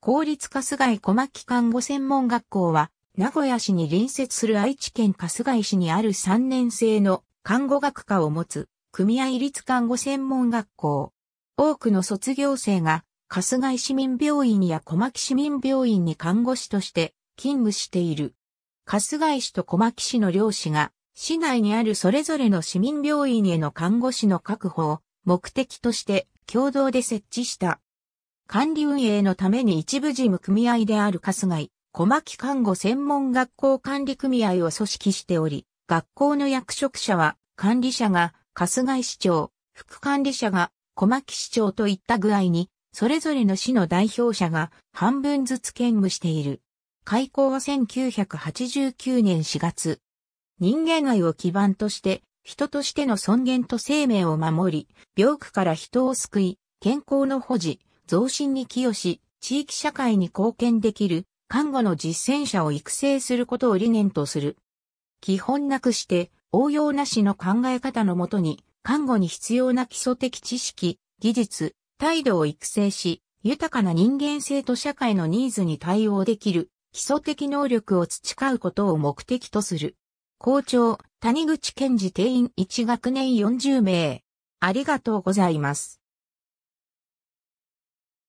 公立春日井小牧看護専門学校は、名古屋市に隣接する愛知県春日井市にある3年生の看護学科を持つ組合立看護専門学校。多くの卒業生が春日井市民病院や小牧市民病院に看護師として勤務している。春日井市と小牧市の両市が市内にあるそれぞれの市民病院への看護師の確保を目的として共同で設置した。管理運営のために一部事務組合である春日井、小牧看護専門学校管理組合を組織しており、学校の役職者は管理者が春日井市長、副管理者が小牧市長といった具合に、それぞれの市の代表者が半分ずつ兼務している。開校は1989年4月。人間愛を基盤として、人としての尊厳と生命を守り、病苦から人を救い、健康の保持、増進に寄与し、地域社会に貢献できる、看護の実践者を育成することを理念とする。基本なくして、応用なしの考え方のもとに、看護に必要な基礎的知識、技術、態度を育成し、豊かな人間性と社会のニーズに対応できる、基礎的能力を培うことを目的とする。校長、谷口健二定員1学年40名。ありがとうございます。